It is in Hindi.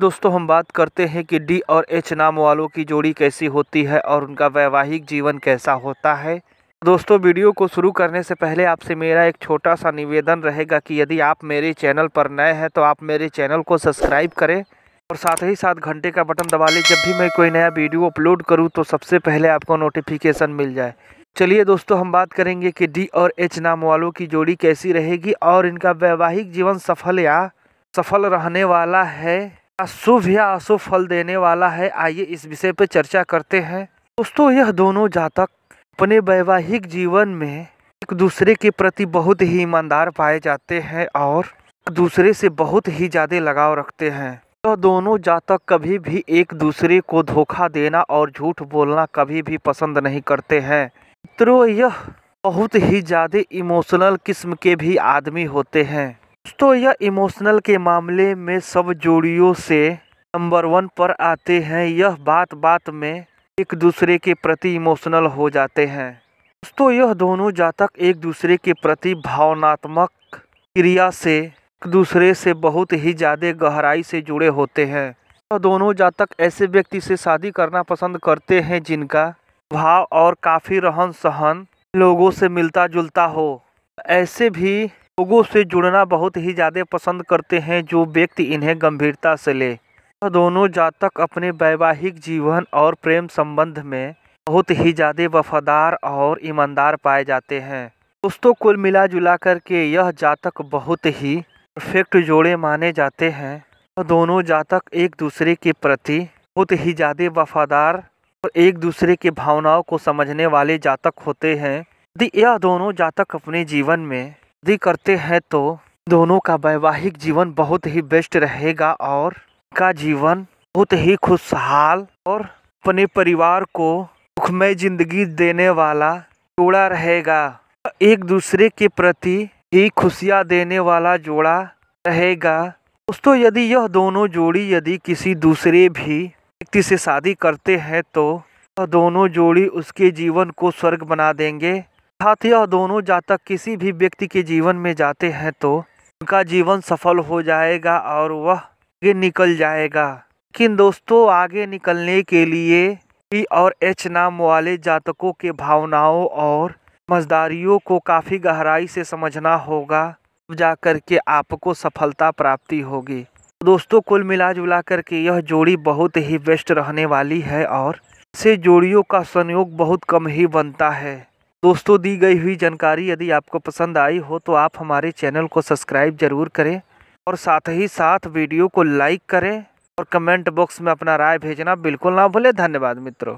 दोस्तों हम बात करते हैं कि डी और एच नाम वालों की जोड़ी कैसी होती है और उनका वैवाहिक जीवन कैसा होता है दोस्तों वीडियो को शुरू करने से पहले आपसे मेरा एक छोटा सा निवेदन रहेगा कि यदि आप मेरे चैनल पर नए हैं तो आप मेरे चैनल को सब्सक्राइब करें और साथ ही साथ घंटे का बटन दबा लें जब भी मैं कोई नया वीडियो अपलोड करूँ तो सबसे पहले आपको नोटिफिकेशन मिल जाए चलिए दोस्तों हम बात करेंगे कि डी और एच नाम वालों की जोड़ी कैसी रहेगी और इनका वैवाहिक जीवन सफल या सफल रहने वाला है अशुभ या अशुभ फल देने वाला है आइए इस विषय पर चर्चा करते हैं दोस्तों यह दोनों जातक अपने वैवाहिक जीवन में एक दूसरे के प्रति बहुत ही ईमानदार पाए जाते हैं और एक दूसरे से बहुत ही ज़्यादा लगाव रखते हैं तो दोनों जातक कभी भी एक दूसरे को धोखा देना और झूठ बोलना कभी भी पसंद नहीं करते हैं मित्रों यह बहुत ही ज़्यादा इमोशनल किस्म के भी आदमी होते हैं दोस्तों यह इमोशनल के मामले में सब जोड़ियों से नंबर वन पर आते हैं यह बात बात में एक दूसरे के प्रति इमोशनल हो जाते हैं दोस्तों यह दोनों जातक एक दूसरे के प्रति भावनात्मक क्रिया से एक दूसरे से बहुत ही ज़्यादा गहराई से जुड़े होते हैं यह दोनों जातक ऐसे व्यक्ति से शादी करना पसंद करते हैं जिनका भाव और काफ़ी रहन सहन लोगों से मिलता जुलता हो ऐसे भी लोगों से जुड़ना बहुत ही ज़्यादा पसंद करते हैं जो व्यक्ति इन्हें गंभीरता से ले दोनों जातक अपने वैवाहिक जीवन और प्रेम संबंध में बहुत ही ज़्यादा वफादार और ईमानदार पाए जाते हैं दोस्तों कुल मिला जुला करके यह जातक बहुत ही परफेक्ट जोड़े माने जाते हैं यह दोनों जातक एक दूसरे के प्रति बहुत ही ज़्यादा वफादार और एक दूसरे के भावनाओं को समझने वाले जातक होते हैं यदि यह दोनों जातक अपने जीवन में शादी करते हैं तो दोनों का वैवाहिक जीवन बहुत ही बेस्ट रहेगा और का जीवन बहुत ही खुशहाल और अपने परिवार को सुखमय जिंदगी देने वाला जोड़ा रहेगा एक दूसरे के प्रति ही खुशियाँ देने वाला जोड़ा रहेगा दोस्तों यदि यह दोनों जोड़ी यदि किसी दूसरे भी व्यक्ति से शादी करते हैं तो दोनों जोड़ी उसके जीवन को स्वर्ग बना देंगे अर्थात यह दोनों जातक किसी भी व्यक्ति के जीवन में जाते हैं तो उनका जीवन सफल हो जाएगा और वह आगे निकल जाएगा लेकिन दोस्तों आगे निकलने के लिए पी और एच नाम वाले जातकों के भावनाओं और समझदारियों को काफ़ी गहराई से समझना होगा तब जा कर के आपको सफलता प्राप्ति होगी तो दोस्तों कुल मिला जुला करके यह जोड़ी बहुत ही बेस्ट रहने वाली है और से जोड़ियों का संयोग बहुत कम ही बनता है दोस्तों दी गई हुई जानकारी यदि आपको पसंद आई हो तो आप हमारे चैनल को सब्सक्राइब ज़रूर करें और साथ ही साथ वीडियो को लाइक करें और कमेंट बॉक्स में अपना राय भेजना बिल्कुल ना भूलें धन्यवाद मित्रों